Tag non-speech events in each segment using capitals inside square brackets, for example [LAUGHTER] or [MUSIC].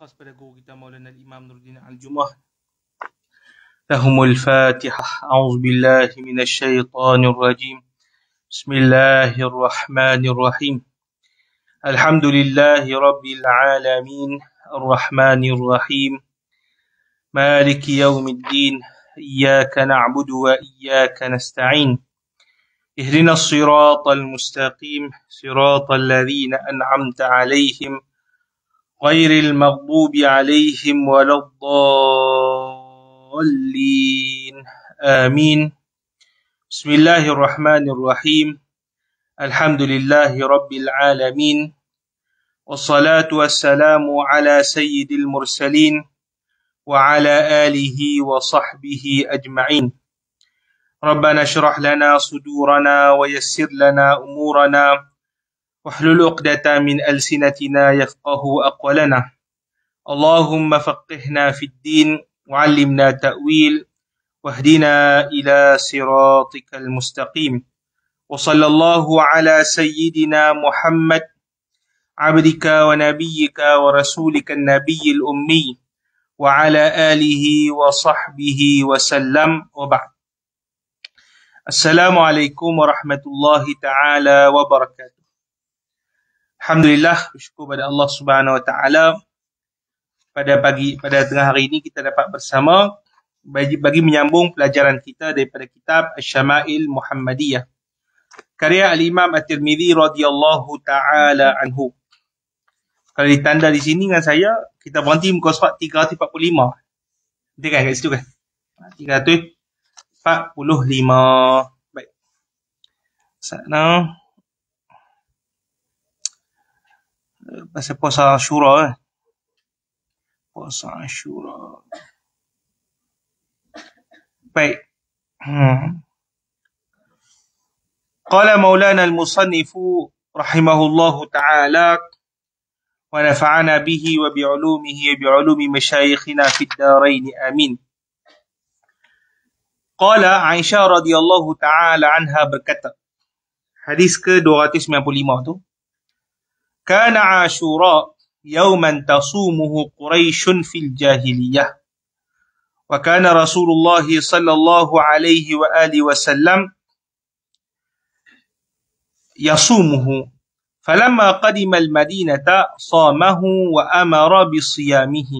خاص بيداغوجي مولانا الإمام نور الدين عن الجمعة لهم الفاتحة أعوذ بالله من الشيطان الرجيم بسم الله الرحمن الرحيم الحمد لله رب العالمين الرحمن الرحيم مالك يوم الدين إياك نعبد وإياك نستعين اهدنا الصراط المستقيم صراط الذين أنعمت عليهم غير المغضوب عليهم ولا الضالين آمين بسم الله الرحمن الرحيم الحمد لله رب العالمين والصلاة والسلام على سيد المرسلين وعلى آله وصحبه أجمعين ربنا اشرح لنا صدورنا ويسر لنا أمورنا واحلل عقدة من ألسنتنا يفقه أقولنا اللهم فقهنا في الدين وعلمنا تأويل واهدنا إلى صراطك المستقيم وصلى الله على سيدنا محمد عبدك ونبيك ورسولك النبي الأمي وعلى آله وصحبه وسلم وبعد السلام عليكم ورحمة الله تعالى وبركاته Alhamdulillah bersyukur kepada Allah Subhanahu Wa Taala pada pagi pada tengah hari ini kita dapat bersama bagi, bagi menyambung pelajaran kita daripada kitab Asy-Syama'il Muhammadiyah karya al-Imam At-Tirmizi radhiyallahu taala anhu. Kalau ditanda di sini dengan saya kita berhenti muka surat 345. Betul kan kat situ kan? 345. Baik. Sana. بس puasa Ashura eh. Puasa Ashura. قال مولانا المصنف رحمه الله تعالى ونفعنا به وبعلومه وبعلوم مشايخنا في الدارين آمين قال عائشة رضي الله تعالى عنها berkata حديث ke 295 tu كان عاشوراء يوما تصومه قريش في الجاهلية وكان رسول الله صلى الله عليه وآله وسلم يصومه فلما قدم المدينة صامه وأمر بصيامه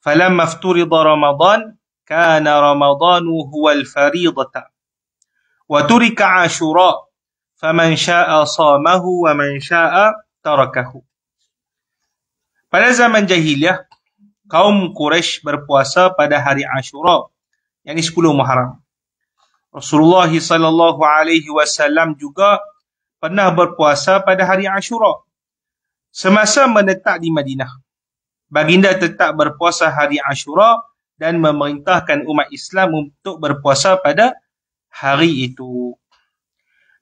فلما افترض رمضان كان رمضان هو الفريضة وترك عاشوراء فمن شاء صامه ومن شاء tarakahu. Pada zaman jahiliyah, kaum Quraisy berpuasa pada hari Ashura, yakni 10 Muharram. Rasulullah sallallahu alaihi wasallam juga pernah berpuasa pada hari Ashura. Semasa menetap di Madinah, baginda tetap berpuasa hari Ashura dan memerintahkan umat Islam untuk berpuasa pada hari itu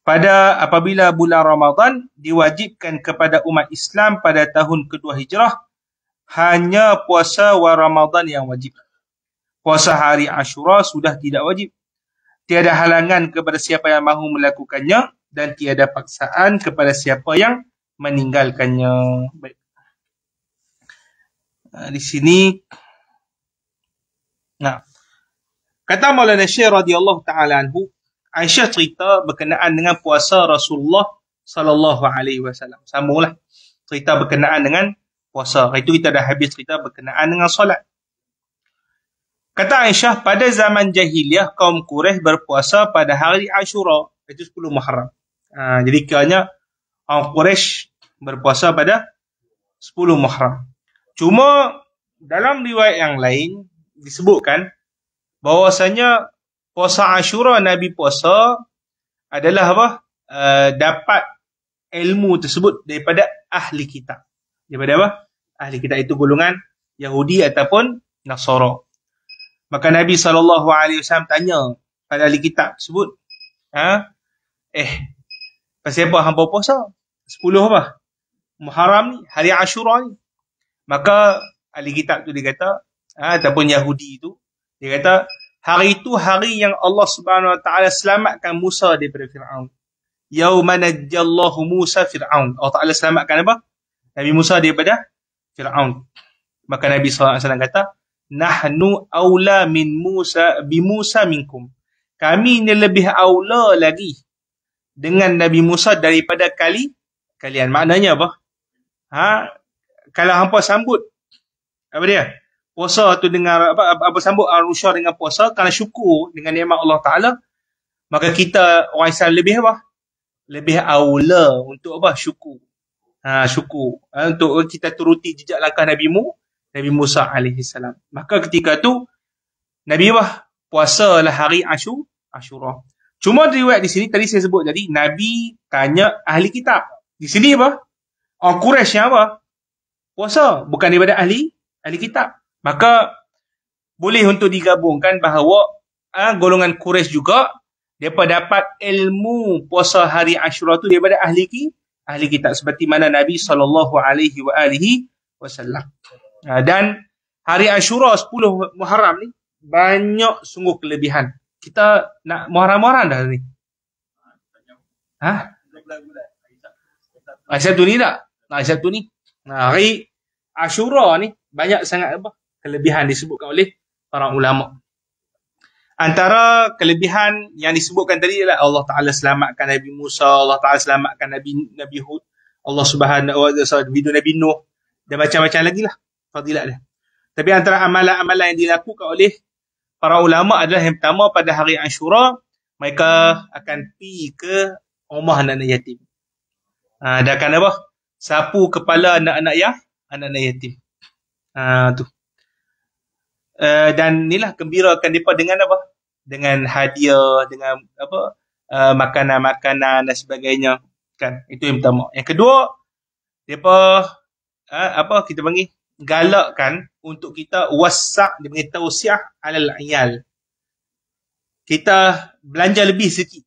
pada apabila bulan Ramadhan diwajibkan kepada umat Islam pada tahun kedua hijrah hanya puasa wa Ramadan yang wajib. Puasa hari Ashura sudah tidak wajib. Tiada halangan kepada siapa yang mahu melakukannya dan tiada paksaan kepada siapa yang meninggalkannya. Baik. Ha, di sini nah. Kata Maulana Syekh radhiyallahu taala anhu, Aisyah cerita berkenaan dengan puasa Rasulullah sallallahu alaihi wasallam. Samalah cerita berkenaan dengan puasa. Itu kita dah habis cerita berkenaan dengan solat. Kata Aisyah pada zaman jahiliah kaum Quraisy berpuasa pada hari Ashura iaitu 10 Muharram. Ha, jadi kiranya kaum Quraisy berpuasa pada 10 Muharram. Cuma dalam riwayat yang lain disebutkan bahwasanya puasa Ashura Nabi puasa adalah apa? Uh, dapat ilmu tersebut daripada ahli kitab. Daripada apa? Ahli kitab itu golongan Yahudi ataupun Nasara. Maka Nabi SAW tanya pada ahli kitab tersebut, ha? eh, pasal apa hampa puasa? Sepuluh apa? Muharram ni, hari Ashura ni. Maka ahli kitab tu dia kata, ha, ataupun Yahudi tu, dia kata, Hari itu hari yang Allah Subhanahu Wa Taala selamatkan Musa daripada Firaun. Yauma najjallahu Musa Firaun. Allah Taala selamatkan apa? Nabi Musa daripada Firaun. Maka Nabi SAW kata, "Nahnu aula min Musa bi Musa minkum." Kami ni lebih aula lagi dengan Nabi Musa daripada kali kalian. Maknanya apa? Ha? Kalau hangpa sambut apa dia? puasa tu dengan apa apa sambut arusha dengan puasa kerana syukur dengan nikmat Allah Taala maka kita orang Islam lebih apa lebih aula untuk apa syukur ha syukur ha, untuk kita turuti jejak langkah Nabi mu Nabi Musa alaihi salam maka ketika tu Nabi wah puasalah hari Ashur Ashura cuma riwayat di sini tadi saya sebut jadi Nabi tanya ahli kitab di sini apa orang Quraisy apa puasa bukan daripada ahli ahli kitab maka boleh untuk digabungkan bahawa ha, golongan Quraisy juga depa dapat ilmu puasa hari Ashura tu daripada ahli ki ahli kitab seperti mana Nabi sallallahu alaihi wa alihi wasallam. Ha, dan hari Ashura 10 Muharram ni banyak sungguh kelebihan. Kita nak Muharram-Muharram dah ni. Ha? Aisyah tu ni tak? Aisyah tu ni. Hari Ashura ni banyak sangat apa? kelebihan disebutkan oleh para ulama. Antara kelebihan yang disebutkan tadi ialah Allah Taala selamatkan Nabi Musa, Allah Taala selamatkan Nabi Nabi Hud, Allah Subhanahu wa taala video Nabi Nuh dan macam-macam lagi lah fadilat dia. Tapi antara amalan-amalan yang dilakukan oleh para ulama adalah yang pertama pada hari Ashura mereka akan pi ke rumah anak-anak yatim. Ha, dan akan apa? Sapu kepala anak-anak ya, anak-anak yatim. Ha, tu. Eh, dan inilah gembirakan mereka dengan apa? Dengan hadiah, dengan apa? Uh, makanan-makanan dan sebagainya. Kan? Itu yang pertama. Yang kedua, mereka uh, apa kita panggil? Galakkan untuk kita wasak dia panggil tausiah alal iyal. Kita belanja lebih sikit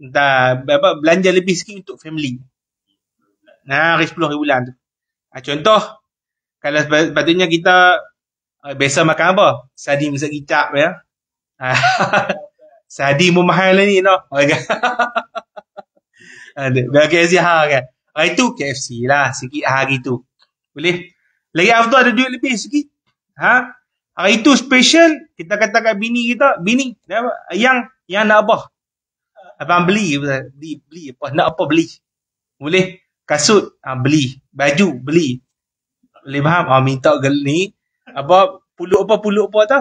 dah apa belanja lebih sikit untuk family. Nah, RM10,000 tu. Ah contoh kalau sepatutnya kita Ah, biasa makan apa? Sadi masak kicap ya. [LAUGHS] sadi pun mahal lah ni no. Okey. Ada KFC ha kan. Uh, itu KFC lah sikit hari tu. Boleh. Lagi after ada duit lebih sikit. Ha? Hari uh, special kita kata kat bini kita, bini ah, yang yang nak apa? Abang beli, beli, beli apa? Nak apa beli? Boleh. Kasut, uh, beli. Baju, beli. Boleh faham? Uh, minta ke ni apa puluk apa puluk apa tu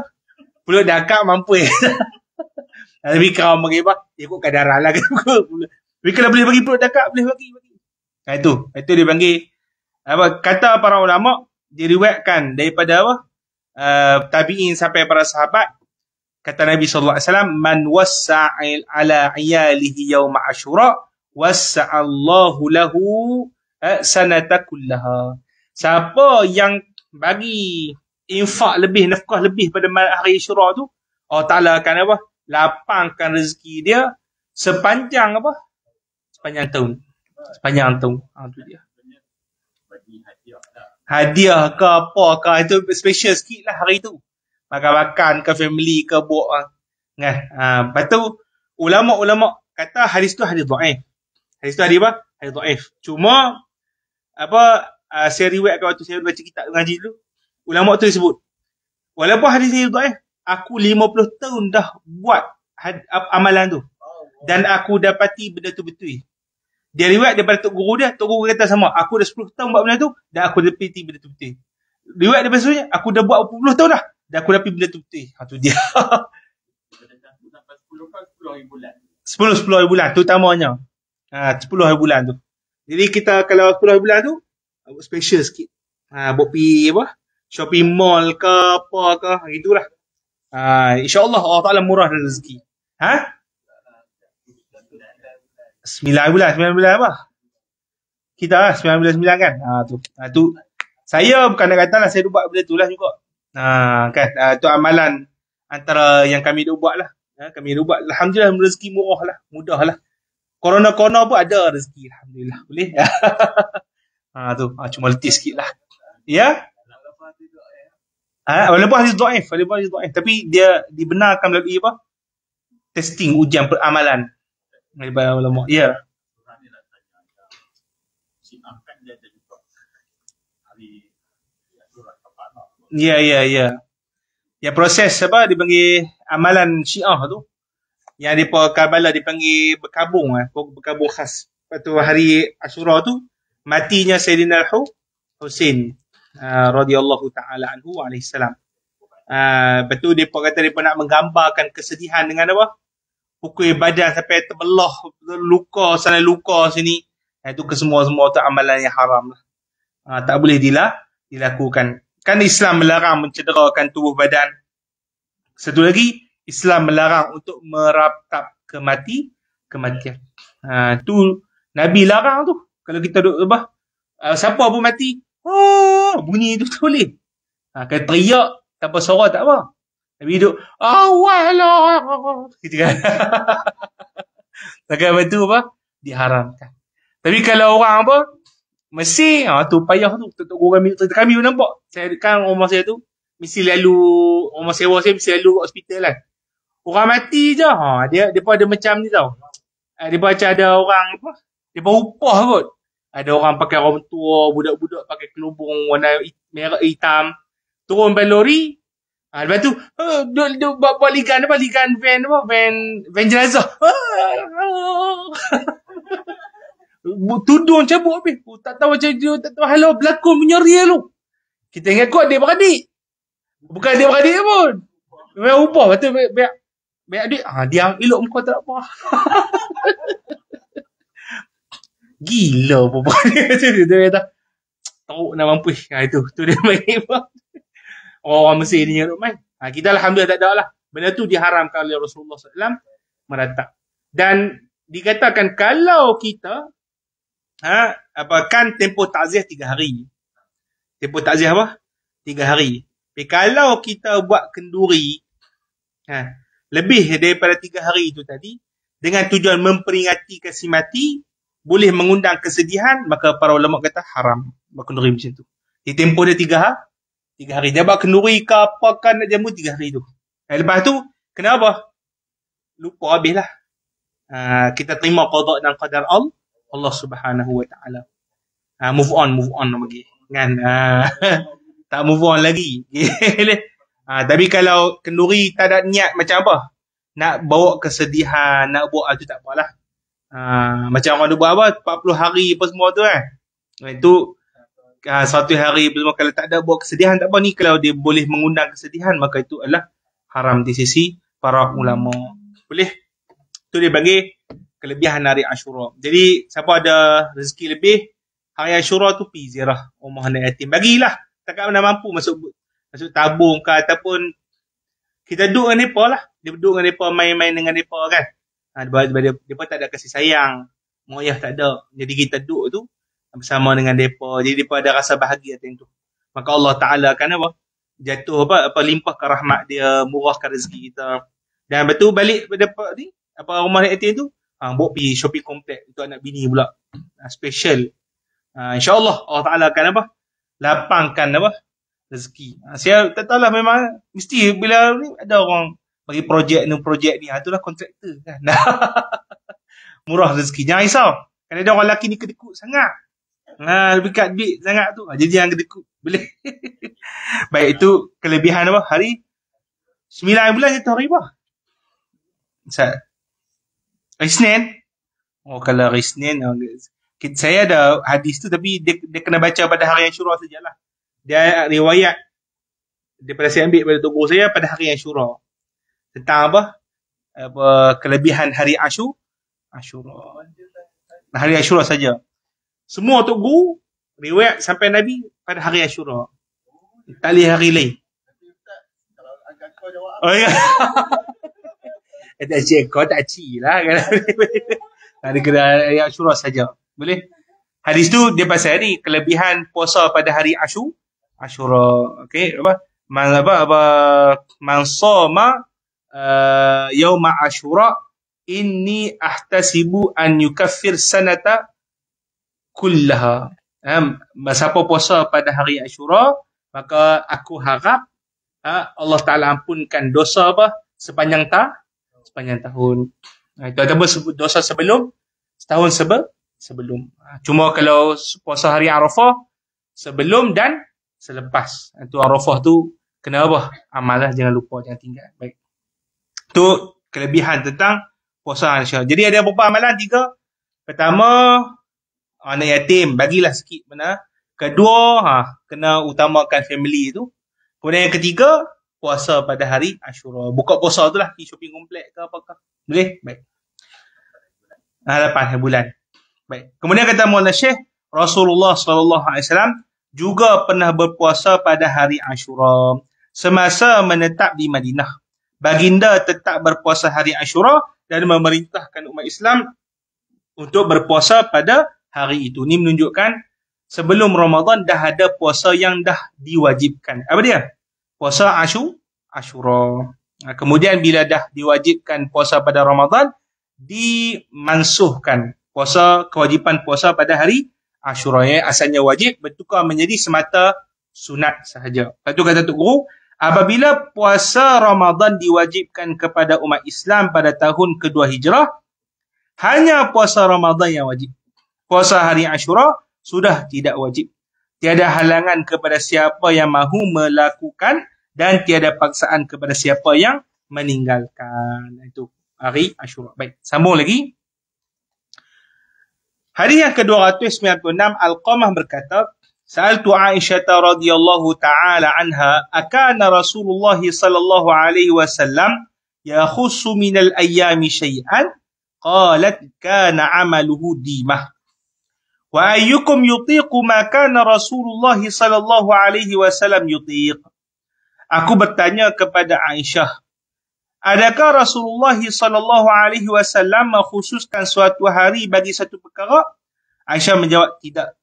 puluk dakak mampu eh [LAUGHS] tapi kau bagi apa ikut kadar lah [LAUGHS] kan tapi kalau boleh bagi puluk dakak boleh bagi bagi nah, itu itu dia panggil apa kata para ulama diriwayatkan daripada apa uh, tabiin sampai para sahabat kata Nabi saw man wassa'il ala iyalihi yawm asyura wassa'allahu lahu eh, sanata kullaha siapa yang bagi infak lebih nafkah lebih pada malam hari Isyura tu Allah Taala akan apa lapangkan rezeki dia sepanjang apa sepanjang tahun sepanjang tahun ha tu dia hadiah ke apa ke itu special sikit lah hari tu makan-makan ke family ke buat ha. Nah, ha. lepas tu ulama-ulama kata hadis tu hadis dhaif hadis tu hadis apa hadis dhaif cuma apa uh, saya riwayat kat waktu saya baca kitab ngaji dulu Ulama tu sebut. Walaupun hadis ni juga eh. Aku 50 tahun dah buat amalan tu. Dan aku dapati benda tu betul. Dia riwayat daripada Tok Guru dia. Tok Guru kata sama. Aku dah 10 tahun buat benda tu. Dan aku dapati benda tu betul. Riwayat daripada sebenarnya. Aku dah buat 40 tahun dah. Dan aku dapati benda tu betul. Ha tu dia. [LAUGHS] Sepuluh, sepuluh hari bulan. Terutamanya. Ha, sepuluh hari bulan tu. Jadi kita kalau sepuluh hari bulan tu. special sikit. Ha, buat pergi apa shopping mall ke apa ke gitulah. Ha uh, insya-Allah Allah Taala murah rezeki. Ha? 9 bulan, 9 bulan apa? Kita lah, 9 bulan 9 kan? Ha, tu. Ha, tu. Saya bukan nak kata lah, saya buat benda tu lah juga. Ha, kan? Ha, tu amalan antara yang kami dah buat lah. Ha, kami dah buat. Alhamdulillah rezeki murah lah. Mudah lah. Corona-corona pun ada rezeki. Alhamdulillah. Boleh? [LAUGHS] ha, tu. Ha, cuma letih sikit lah. Ya? Yeah? Ha, walaupun hadis dhaif, walaupun hadis dhaif, tapi dia dibenarkan melalui apa? Testing ujian peramalan. Melibat ulama. Ya. Ya, ya, ya. Ya proses apa dipanggil amalan Syiah tu. Yang di Karbala dipanggil berkabung eh, berkabung khas. Waktu hari Ashura tu matinya Sayyidina Al-Hussein. Ah, radhiyallahu taala anhu alaihi salam. Uh, betul dia pun kata dia nak menggambarkan kesedihan dengan apa? Pukul badan sampai terbelah luka sana luka sini. Ah, itu kesemua-semua tu amalan yang haram lah. Uh, tak boleh dilah dilakukan. Kan Islam melarang mencederakan tubuh badan. Satu lagi Islam melarang untuk meratap kemati kematian. Ha, uh, tu Nabi larang tu. Kalau kita duduk apa? Uh, siapa pun mati, Oh, bunyi itu tak boleh. Ha, kan teriak tanpa suara tak apa. Tapi duduk, awalah. Gitu kan. [LAUGHS] Takkan apa tu apa? Diharamkan. Tapi kalau orang apa? Mesti, ha, tu payah tu. Tentu kami, kami pun nampak. Saya, kan rumah saya tu, mesti lalu, rumah sewa saya mesti lalu kat hospital lah. Orang mati je. Ha, dia, dia pun ada macam ni tau. Ha, dia pun macam ada orang apa? Dia pun upah kot. Ada orang pakai rom tua, budak-budak pakai kelubung warna merah hitam. Turun bel lori. Ha, lepas tu, duduk eh, duk buat buat ligan, apa ligan van apa? Van van jenazah. Ah. [LAUGHS] Tudung cabut habis. Oh, tak tahu macam dia, tak tahu halau berlakon punya real tu. Kita ingat kot dia beradik. Bukan dia beradik pun. Memang ubah. Lepas tu, banyak, banyak duit. Ha, diam, elok muka tak apa. [LAUGHS] Gila perempuan ni dia. [LAUGHS] Dia kata, tahu nak mampu Ha, ah, itu, tu dia main hebat. [LAUGHS] Orang Mesir ni yang main. Ha, kita Alhamdulillah tak ada lah. Benda tu diharamkan oleh Rasulullah SAW merata. Dan dikatakan kalau kita ha, apa kan tempoh takziah tiga hari. Tempoh takziah apa? Tiga hari. Tapi kalau kita buat kenduri ha, lebih daripada tiga hari itu tadi dengan tujuan memperingati kasih mati boleh mengundang kesedihan maka para ulama kata haram berkenduri macam tu di tempoh dia tiga hari tiga hari dia berkenduri ke apakan nak jamu tiga hari tu dan eh, lepas tu kenapa lupa habislah Uh, ah, kita terima qada dan qadar al, Allah Subhanahu wa taala. Uh, move on move on nama Kan uh, [LAUGHS] tak move on lagi. uh, [LAUGHS] tapi kalau kenduri tak ada niat macam apa? Nak bawa kesedihan, nak buat itu tak apalah. Ah, macam orang dulu buat apa 40 hari apa semua tu kan eh. itu uh, ah, satu hari apa semua kalau tak ada buat kesedihan tak apa ni kalau dia boleh mengundang kesedihan maka itu adalah haram di sisi para ulama boleh itu dia bagi kelebihan hari Ashura. Jadi siapa ada rezeki lebih hari Ashura tu pi ziarah rumah anak yatim. Bagilah. Takkan mana mampu masuk masuk tabung ke ataupun kita duduk dengan depa lah. Dia duduk dengan depa main-main dengan depa kan. Ha, dia, dia, dia, dia pun tak ada kasih sayang. Moyah tak ada. Jadi kita duduk tu bersama dengan mereka. Jadi mereka ada rasa bahagia time tu. Maka Allah Ta'ala akan apa? Jatuh apa? apa limpah ke rahmat dia. Murah ke rezeki kita. Dan lepas tu balik dapat ni. Apa rumah yang tu. Ha, buat pergi shopping komplek untuk anak bini pula. Ha, special. Ha, InsyaAllah Allah Ta'ala akan apa? Lapangkan apa? Rezeki. Ha, saya tak tahulah memang. Mesti bila ada orang bagi projek ni projek ni ha, itulah kontraktor kan [LAUGHS] murah rezeki jangan risau kerana dia orang lelaki ni kedekut sangat ha lebih kat bit sangat tu ha, jadi yang kedekut boleh [LAUGHS] baik itu kelebihan apa hari 9 bulan je tahun ribah Ustaz hari Senin oh kalau hari Senin oh, saya ada hadis tu tapi dia, dia kena baca pada hari yang syurah sajalah dia riwayat daripada saya ambil pada tubuh saya pada hari yang syurah tentang apa apa kelebihan hari Ashu Ashura nah, hari Ashura saja semua tok guru riwayat sampai Nabi pada hari Ashura tali hari lain Oh ya. [LAUGHS] Ada cik kau tak lah. Hari [LAUGHS] kena hari Ashura saja. Boleh? Hadis tu dia pasal ni kelebihan puasa pada hari Ashu, Ashura. Okey, apa? Man apa apa man soma uh, yauma asyura inni ahtasibu an yukaffir sanata kullaha ha eh, siapa puasa pada hari asyura maka aku harap ha, Allah Taala ampunkan dosa apa sepanjang ta sepanjang tahun ha, itu ada dosa sebelum setahun sebe sebelum ha, cuma kalau puasa hari Arafah sebelum dan selepas itu ha, Arafah tu kena amalah jangan lupa jangan tinggal baik Tu kelebihan tentang puasa Aisyah. Jadi ada beberapa amalan tiga. Pertama, anak ah, yatim bagilah sikit mana. Kedua, ha, kena utamakan family tu. Kemudian yang ketiga, puasa pada hari Ashura. Buka puasa tu lah, di shopping komplek ke apa ke. Boleh? Baik. Nah, lapan bulan. Baik. Kemudian kata Mullah Syekh, Rasulullah sallallahu alaihi wasallam juga pernah berpuasa pada hari Ashura semasa menetap di Madinah baginda tetap berpuasa hari Ashura dan memerintahkan umat Islam untuk berpuasa pada hari itu. Ini menunjukkan sebelum Ramadan dah ada puasa yang dah diwajibkan. Apa dia? Puasa Ashu, Ashura. Nah, kemudian bila dah diwajibkan puasa pada Ramadan, dimansuhkan puasa kewajipan puasa pada hari Ashura. Ya. Asalnya wajib, bertukar menjadi semata sunat sahaja. Lepas tu kata Tok Guru, Apabila puasa Ramadan diwajibkan kepada umat Islam pada tahun kedua hijrah, hanya puasa Ramadan yang wajib. Puasa hari Ashura sudah tidak wajib. Tiada halangan kepada siapa yang mahu melakukan dan tiada paksaan kepada siapa yang meninggalkan. Itu hari Ashura. Baik, sambung lagi. Hari yang ke-296, Al-Qamah berkata, Sa'altu Aisyah radhiyallahu taala anha, akana Rasulullah sallallahu alaihi wasallam yakhussu min al-ayyami shay'an? Qalat kana 'amaluhu dimah. Wa ayyukum yutiqu ma kana Rasulullah sallallahu alaihi wasallam yutiq? Aku bertanya kepada Aisyah, adakah Rasulullah sallallahu alaihi wasallam mengkhususkan suatu hari bagi satu perkara? Aisyah menjawab tidak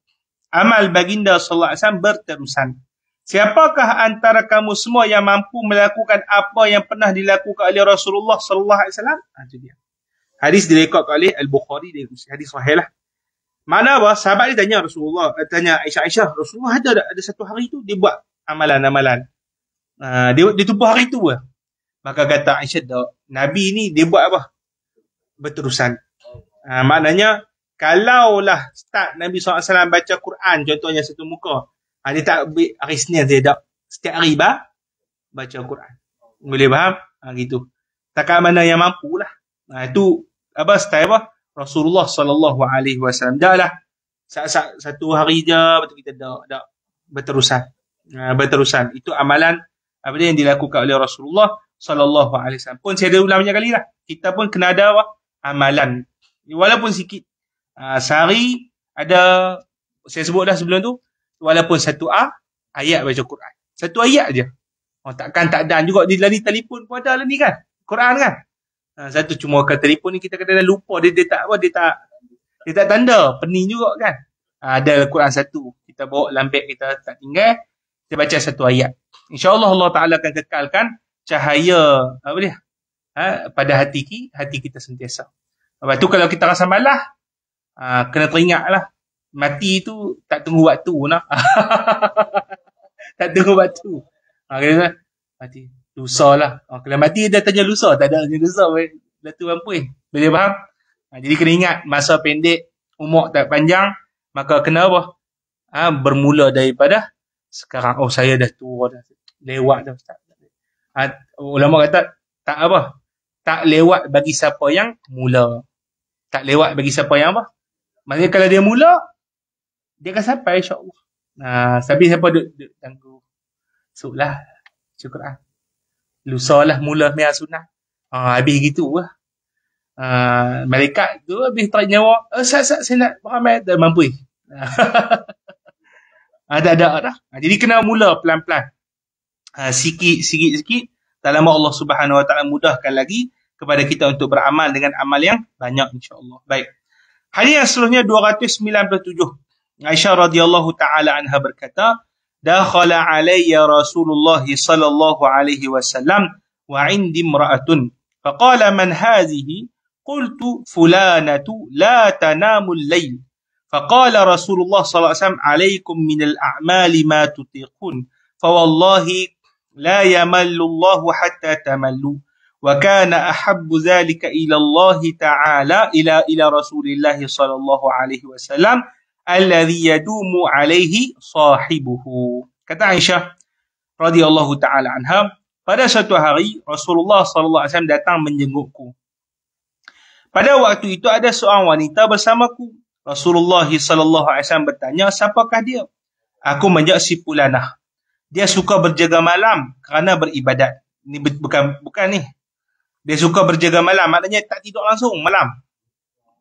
amal baginda sallallahu alaihi wasallam berterusan. Siapakah antara kamu semua yang mampu melakukan apa yang pernah dilakukan oleh Rasulullah sallallahu alaihi wasallam? Ha, itu dia. Hadis direkodkan oleh Al-Bukhari dan Muslim. Hadis sahih lah. Mana apa? Sahabat dia tanya Rasulullah, eh, tanya Aisyah Aisyah, Rasulullah ada tak ada satu hari tu dia buat amalan-amalan. Uh, dia dia tumpu hari tu lah. Maka kata Aisyah, Nabi ni dia buat apa? Berterusan. Uh, maknanya Kalaulah start Nabi SAW baca Quran contohnya satu muka. Ha, dia tak ambil hari Senin dia tak. Setiap hari bah, baca Quran. Boleh faham? Ha, gitu. Takkan mana yang mampu lah. Ha, itu apa style apa? Rasulullah SAW. Dah lah. Satu hari je betul kita dah, dah berterusan. Ha, berterusan. Itu amalan apa dia yang dilakukan oleh Rasulullah SAW. Pun saya dah ulang banyak kali lah. Kita pun kena ada apa? amalan. Walaupun sikit Ah, Sari ada saya sebut dah sebelum tu walaupun satu a ayat baca Quran. Satu ayat aja. Oh takkan tak dan juga di lari telefon pun ada lah ni kan. Quran kan. Ha, satu cuma kata telefon ni kita kadang-kadang lupa dia dia tak apa dia tak dia tak tanda, peni juga kan. Ha, ada lah Quran satu kita bawa lambek kita tak tinggal kita baca satu ayat. Insya-Allah Allah Taala akan kekalkan cahaya apa dia? Ha, pada hati, kita hati kita sentiasa. Lepas tu kalau kita rasa malas, uh, kena teringat lah mati tu tak tunggu waktu nak [LAUGHS] tak tunggu waktu ha, kena kan? mati lusa lah ha, ah, kena mati dia tanya lusa tak ada tanya lusa boleh Datu Rampuin boleh faham ha, jadi kena ingat masa pendek umur tak panjang maka kena apa ha, bermula daripada sekarang oh saya dah tua dah lewat dah tak ha, ulama kata tak apa tak lewat bagi siapa yang mula tak lewat bagi siapa yang apa Maksudnya kalau dia mula dia akan sampai insya Nah, tapi siapa duk duk tunggu. Suklah. Syukur ah. Lusalah mula mia sunnah. Ha, habis gitu lah. Uh, malaikat tu habis tarik nyawa. Eh, saya, saya, saya nak beramal dan mampu. ada ada ada. jadi kena mula pelan-pelan. Ha, sikit sikit sikit tak lama Allah Subhanahu Wa Taala mudahkan lagi kepada kita untuk beramal dengan amal yang banyak insya-Allah. Baik. Hadis yang seterusnya 297. Aisyah radhiyallahu taala anha berkata, "Dakhala alayya Rasulullah sallallahu alaihi wasallam wa 'indi imra'atun. Faqala man hadhihi? Qultu fulanatu la tanamu al-layl." فقال رسول الله صلى الله عليه وسلم عليكم من الأعمال ما تطيقون فوالله لا يمل الله حتى تملوا wa kana ahabbu zalika ila Allah ta'ala ila ila Rasulillah sallallahu alaihi wasallam alladhi yadumu alaihi sahibuhu kata Aisyah radhiyallahu ta'ala anha pada suatu hari Rasulullah sallallahu alaihi wasallam datang menjengukku pada waktu itu ada seorang wanita bersamaku Rasulullah sallallahu alaihi wasallam bertanya siapakah dia aku menjawab si fulanah dia suka berjaga malam kerana beribadat ini bukan bukan ni dia suka berjaga malam maknanya tak tidur langsung malam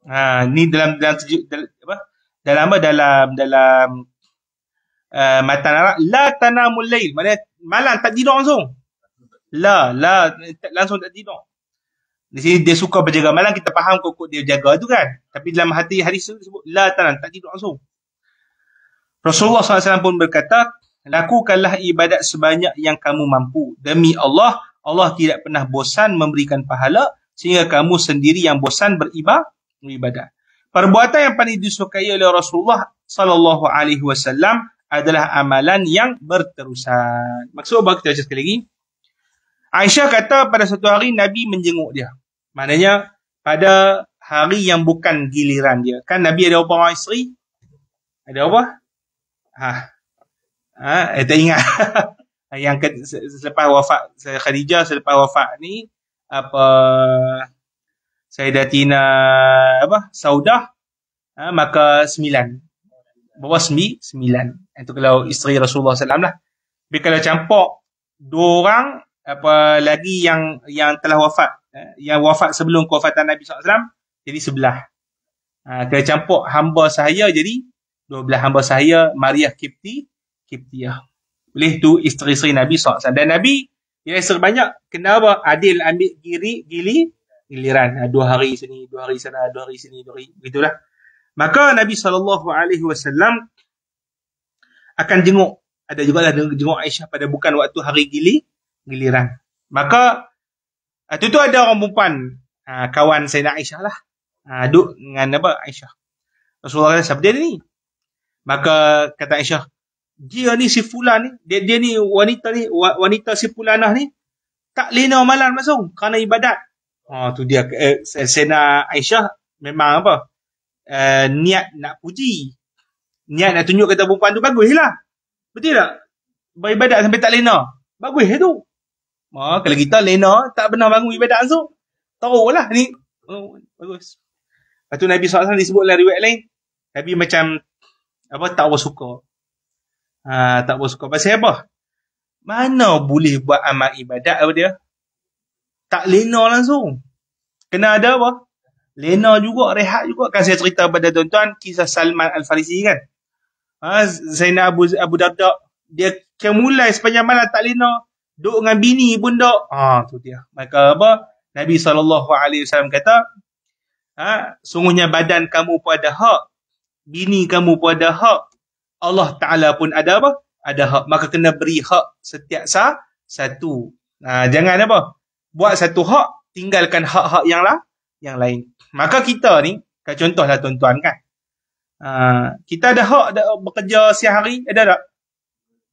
ha ni dalam dalam sejuk apa dalam apa dalam dalam uh, eh, mata Arab la tanamul lail maknanya malam tak tidur langsung la la tak, langsung tak tidur di sini dia suka berjaga malam kita faham kok dia jaga tu kan tapi dalam hati hari sebut la tanam tak tidur langsung Rasulullah SAW pun berkata lakukanlah ibadat sebanyak yang kamu mampu demi Allah Allah tidak pernah bosan memberikan pahala sehingga kamu sendiri yang bosan beribadah. Perbuatan yang paling disukai oleh Rasulullah sallallahu alaihi wasallam adalah amalan yang berterusan. Maksud bagi kita sekali lagi. Aisyah kata pada satu hari Nabi menjenguk dia. Maknanya pada hari yang bukan giliran dia. Kan Nabi ada orang isteri? Ada apa? Ha. Ha, eh, tak ingat. [LAUGHS] yang ke, selepas wafat Khadijah selepas wafat ni apa Sayyidatina apa Saudah ha, maka sembilan bawah sembi, sembilan itu kalau isteri Rasulullah SAW lah tapi kalau campur dua orang apa lagi yang yang telah wafat ha, yang wafat sebelum kewafatan Nabi SAW jadi sebelah ha, kalau campur hamba sahaya jadi dua belah hamba sahaya Maria Kipti Kiptiah oleh tu isteri-isteri Nabi SAW. Dan Nabi yang rasa banyak kenapa adil ambil giri, gili giliran ah, dua hari sini dua hari sana dua hari sini dua hari gitulah maka Nabi saw akan jenguk ada juga lah jenguk Aisyah pada bukan waktu hari gili giliran maka itu ah, tu ada orang perempuan ah, kawan saya Aisyah lah duduk dengan apa Aisyah Rasulullah kata siapa dia ni maka kata Aisyah dia ni si fulan ni dia, dia ni wanita ni wanita si fulanah ni tak lena malam masuk kerana ibadat ha oh, tu dia eh, sena Aisyah memang apa uh, niat nak puji niat nak tunjuk kata perempuan tu bagus lah betul tak beribadat sampai tak lena bagus lah tu ha oh, kalau kita lena tak pernah bangun ibadat so Tahu lah ni oh, bagus lepas tu Nabi SAW disebut dalam riwayat lain Nabi macam apa tak suka Ha, tak buat sukuk pasal apa? Mana boleh buat amal ibadat apa dia? Tak lena langsung. Kena ada apa? Lena juga, rehat juga. Kan saya cerita pada tuan-tuan kisah Salman Al-Farisi kan? Ha, Zainal Abu, Abu Darda. Dia kemulai sepanjang malam tak lena. Duduk dengan bini pun tak. Ha, ah, tu dia. Maka apa? Nabi SAW kata, ha, sungguhnya badan kamu pun ada hak. Bini kamu pun ada hak. Allah Ta'ala pun ada apa? Ada hak. Maka kena beri hak setiap sah satu. Ha, jangan apa? Buat satu hak, tinggalkan hak-hak yang, lah, yang lain. Maka kita ni, kan contohlah tuan-tuan kan. Ha, kita ada hak ada, bekerja siang hari, ada tak?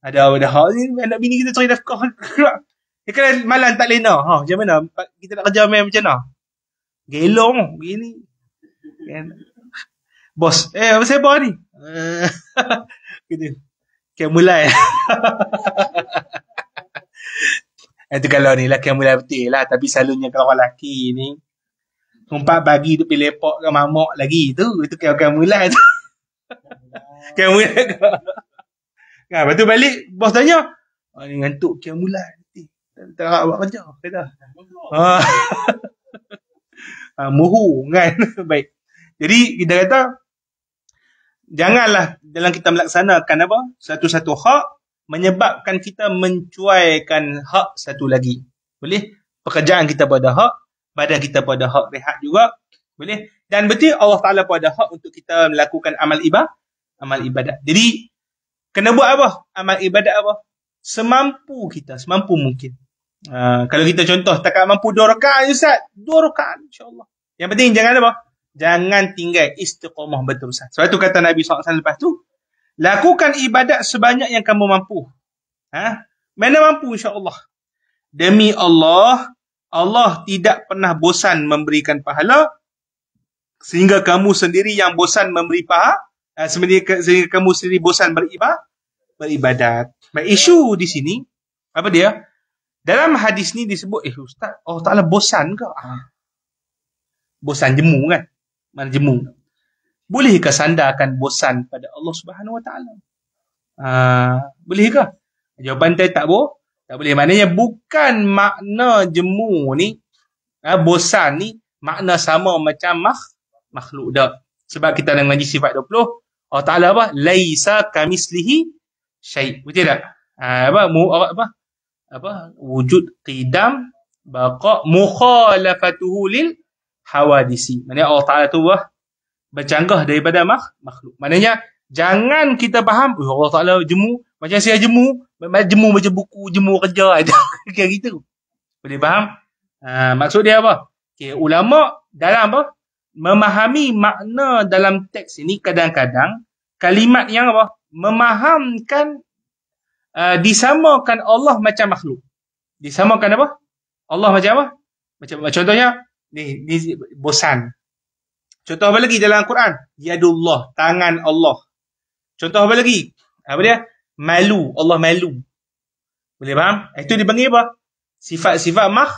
Ada ada hak ni, anak bini kita cari nafkah. [LAUGHS] Dia kena malam tak lena. Ha, macam mana? Kita nak kerja main macam mana? Gelong, begini. Kan? Bos, eh apa sebab ni? [LAUGHS] kena camera [LAUGHS] eh. Itu kalau ni lah camera betul lah. Tapi selalunya kalau orang lelaki ni. Empat bagi tu pilih pok ke mamak lagi tu. Itu kalau camera tu. [LAUGHS] Camera ha, Nah, lepas tu balik, bos tanya. Oh, ni ngantuk kia mulan. Tak nak buat kerja. Kata. Ah. ah, mohu kan. [LAUGHS] Baik. Jadi kita kata janganlah dalam kita melaksanakan apa satu-satu hak menyebabkan kita mencuaikan hak satu lagi. Boleh? Pekerjaan kita pada hak, badan kita pada hak rehat juga. Boleh? Dan berarti Allah Taala pada hak untuk kita melakukan amal ibadah, amal ibadat. Jadi kena buat apa? Amal ibadat apa? Semampu kita, semampu mungkin. Uh, kalau kita contoh tak mampu dua rakaat Ustaz, dua rakaat insya Yang penting jangan apa? jangan tinggal istiqomah berterusan. Sebab itu kata Nabi SAW lepas tu, lakukan ibadat sebanyak yang kamu mampu. Ha? Mana mampu Insya Allah. Demi Allah, Allah tidak pernah bosan memberikan pahala sehingga kamu sendiri yang bosan memberi pahala eh, sehingga, sehingga kamu sendiri bosan beribadat. beribadat. Baik, isu di sini, apa dia? Dalam hadis ni disebut, eh Ustaz, Allah Ta'ala bosan ke? Ha. Bosan jemu kan? menjemu. Bolehkah anda akan bosan pada Allah Subhanahu Wa Taala? Ha, bolehkah? Jawapan saya tak boleh. Tak boleh. Maknanya bukan makna jemu ni ha, bosan ni makna sama macam mak makhluk dah. Sebab kita dengan ngaji sifat 20, Allah Taala apa? Laisa kamislihi syai. Betul tak? Ha, apa mu apa, apa apa wujud qidam baqa mukhalafatuhu lil hawadisi. Maksudnya Allah Ta'ala tu wah, bercanggah daripada mak makhluk. Maksudnya, jangan kita faham, Allah Ta'ala jemu, macam saya jemu, jemu macam buku, jemu kerja, ada [LAUGHS] kira gitu. Boleh faham? Uh, maksud dia apa? Okay, ulama dalam apa? Memahami makna dalam teks ini kadang-kadang kalimat yang apa? Memahamkan uh, disamakan Allah macam makhluk. Disamakan apa? Allah macam apa? Macam Macam, contohnya, ni ni bosan. Contoh apa lagi dalam Quran? Yadullah, tangan Allah. Contoh apa lagi? Apa dia? Malu, Allah malu. Boleh faham? Itu dipanggil apa? Sifat-sifat makh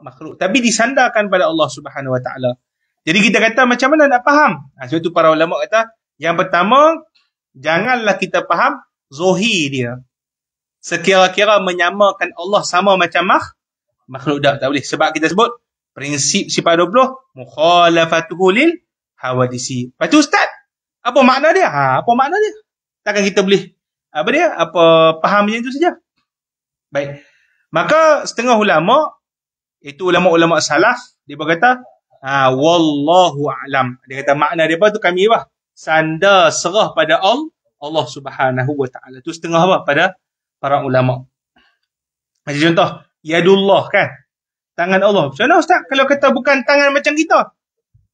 makhluk tapi disandarkan pada Allah Subhanahu Wa Taala. Jadi kita kata macam mana nak faham? Ha, sebab itu para ulama kata yang pertama janganlah kita faham zahir dia. Sekira-kira menyamakan Allah sama macam makh makhluk dah tak boleh sebab kita sebut prinsip sifat 20 mukhalafatuhu lil hawadisi. Patu ustaz, apa makna dia? Ha, apa makna dia? Takkan kita boleh apa dia? Apa faham macam itu saja? Baik. Maka setengah ulama itu ulama-ulama salaf dia berkata ha, wallahu alam. Dia kata makna dia apa tu kami bah. Sanda serah pada Allah Allah Subhanahu wa taala. Tu setengah apa pada para ulama. Macam contoh yadullah kan tangan Allah. Macam mana ustaz? Kalau kata bukan tangan macam kita.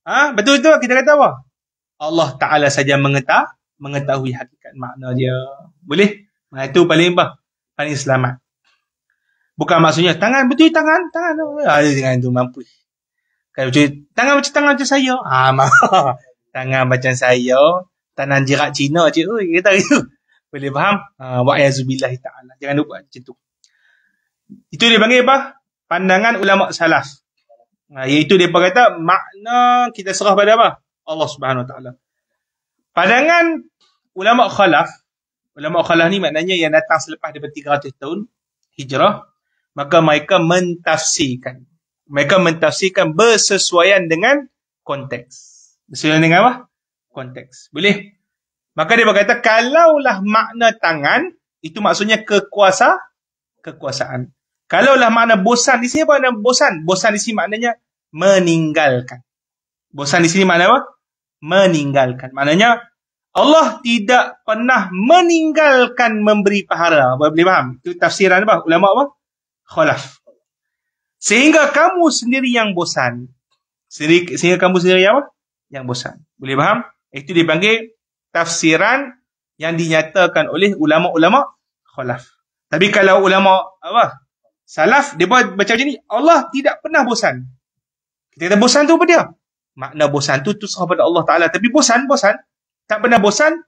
Ha? Betul tu kita kata apa? Allah Ta'ala saja mengetahui, mengetahui hakikat makna dia. Boleh? Nah, ha, itu paling bah, paling selamat. Bukan maksudnya tangan betul tangan, tangan. Ah, dengan tu mampu. Kalau betul tangan macam tangan macam saya. Ha, ah, [LAUGHS] tangan macam saya, tangan jerat Cina je. Oi, kita itu Boleh faham? Ha, ah, wa ta'ala. Jangan lupa macam tu. Itu dia panggil apa? pandangan ulama salaf. Nah, ha, iaitu depa kata makna kita serah pada apa? Allah Subhanahu Wa Taala. Pandangan ulama khalaf, ulama khalaf ni maknanya yang datang selepas daripada 300 tahun Hijrah, maka mereka mentafsirkan. Mereka mentafsirkan bersesuaian dengan konteks. Bersesuaian dengan apa? Konteks. Boleh? Maka dia berkata, kalaulah makna tangan, itu maksudnya kekuasa, kekuasaan. Kalaulah makna bosan di sini apa makna bosan? Bosan di sini maknanya meninggalkan. Bosan di sini makna apa? Meninggalkan. Maknanya Allah tidak pernah meninggalkan memberi pahala. Boleh faham? Itu tafsiran apa? Ulama apa? kholaf. Sehingga kamu sendiri yang bosan. Sendiri, sehingga kamu sendiri yang apa? Yang bosan. Boleh faham? Itu dipanggil tafsiran yang dinyatakan oleh ulama-ulama kholaf. Tapi kalau ulama apa? Salaf, dia buat macam macam ni. Allah tidak pernah bosan. Kita kata bosan tu apa dia? Makna bosan tu, tu sahabat Allah Ta'ala. Tapi bosan, bosan. Tak pernah bosan.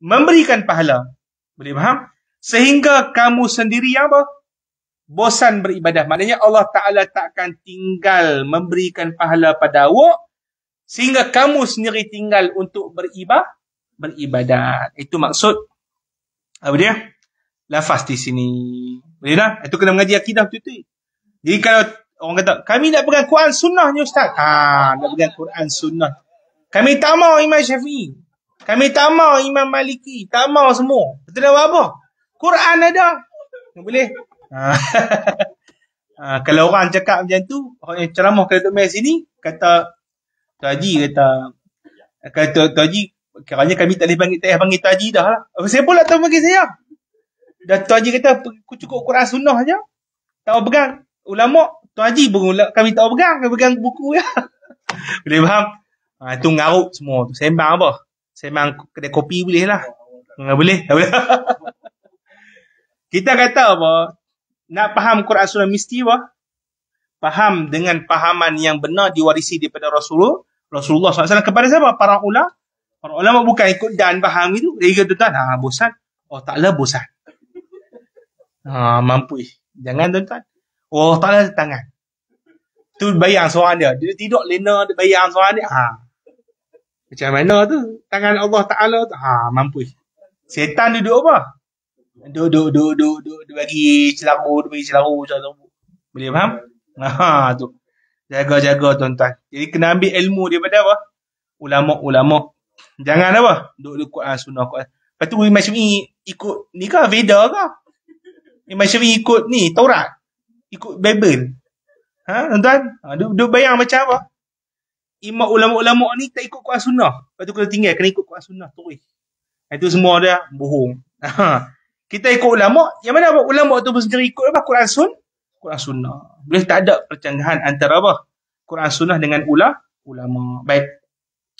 Memberikan pahala. Boleh faham? Sehingga kamu sendiri yang apa? Bosan beribadah. Maknanya Allah Ta'ala takkan tinggal memberikan pahala pada awak. Sehingga kamu sendiri tinggal untuk beribah, beribadah. Itu maksud apa dia? Lafaz di sini. Boleh lah. Itu kena mengaji akidah betul tu? Jadi kalau orang kata, kami nak pegang Quran sunnah ni Ustaz. Ha, nak pegang Quran sunnah. Kami tak mahu Imam Syafi'i. Kami tak mahu Imam Maliki. Tak mahu semua. Kita dah buat apa? Quran ada. Boleh? Ha. [LAUGHS] ha, kalau orang cakap macam tu, orang yang ceramah kalau tu sini, kata, Tuan Haji kata, kata Tuan Haji, kerana kami tak boleh panggil, tak boleh panggil Tuan Haji dah lah. Siapa lah tu panggil saya? Dan Tuan Haji kata cukup Quran Sunnah je. Tak pegang. Ulama Tuan Haji pun kami tak pegang. Kami pegang buku ya. [LAUGHS] boleh faham? Ha, itu ngarut semua. Tu sembang apa? Sembang kedai kopi boleh lah. Nggak ha, boleh. Tak [LAUGHS] boleh. kita kata apa? Nak faham Quran Sunnah mesti apa? Faham dengan pahaman yang benar diwarisi daripada Rasulullah. Rasulullah SAW kepada siapa? Para ulama. Para ulama bukan ikut dan faham itu. Dia kata tuan, ha, bosan. Oh taklah bosan. Ah, mampu. Jangan tuan-tuan. Oh, tak ada tangan. Tu bayang seorang dia. Dia tidur lena dia bayang seorang dia. Ha. Macam mana tu? Tangan Allah Ta'ala tu. Ha, mampu. Setan duduk apa? Duduk, duduk, duduk, duduk, duduk. Dia bagi celaru, dia bagi celaru. celaru. Boleh faham? Ha, tu. Jaga-jaga tuan-tuan. Jadi kena ambil ilmu daripada apa? Ulama-ulama. Jangan apa? Duduk-duduk Quran, sunnah Quran. Lepas tu macam ni ikut ni kah Veda kah? macam ni ikut ni Taurat ikut Babel, ha tuan-tuan ha, duk, duk bayang macam apa imam ulama-ulama ni tak ikut kuasa sunnah lepas tu kena tinggal kena ikut kuasa sunnah terus ha, itu semua dia bohong ha. kita ikut ulama yang mana apa ulama tu sendiri ikut apa Quran sun Quran sunnah boleh tak ada percanggahan antara apa Quran sunnah dengan ula ulama baik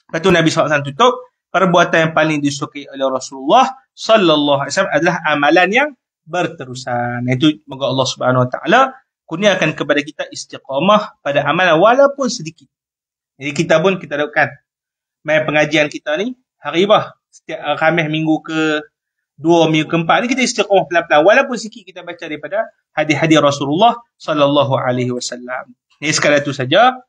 lepas tu Nabi SAW tutup perbuatan yang paling disukai oleh Rasulullah sallallahu alaihi wasallam adalah amalan yang berterusan. Itu moga Allah Subhanahu Wa Taala kurniakan kepada kita istiqamah pada amalan walaupun sedikit. Jadi kita pun kita dapatkan main pengajian kita ni hari bah setiap uh, khamis minggu ke dua minggu ke empat ni kita istiqamah pelan-pelan walaupun sikit kita baca daripada hadis-hadis Rasulullah sallallahu alaihi wasallam. Ini sekadar itu saja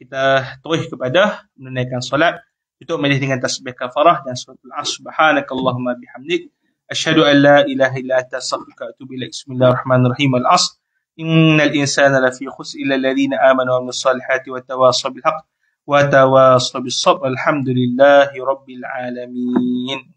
kita terus kepada menunaikan solat untuk melihat dengan tasbih kafarah dan surat al-subhanakallahumma bihamdika أشهد أن لا إله إلا أنت أستغفرك وأتوب إليك بسم الله الرحمن الرحيم العصر إن الإنسان لفي خسر إلا الذين آمنوا وعملوا الصالحات وتواصوا بالحق وتواصوا بالصبر الحمد لله رب العالمين